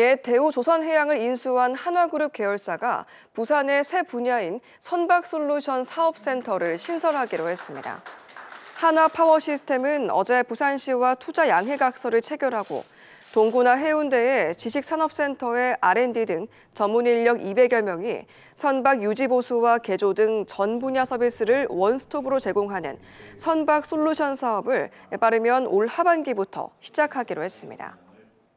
옛 예, 대우조선해양을 인수한 한화그룹 계열사가 부산의 새 분야인 선박솔루션 사업센터를 신설하기로 했습니다. 한화파워시스템은 어제 부산시와 투자 양해각서를 체결하고 동구나 해운대의 지식산업센터의 R&D 등 전문 인력 200여 명이 선박 유지보수와 개조 등 전 분야 서비스를 원스톱으로 제공하는 선박 솔루션 사업을 빠르면 올 하반기부터 시작하기로 했습니다.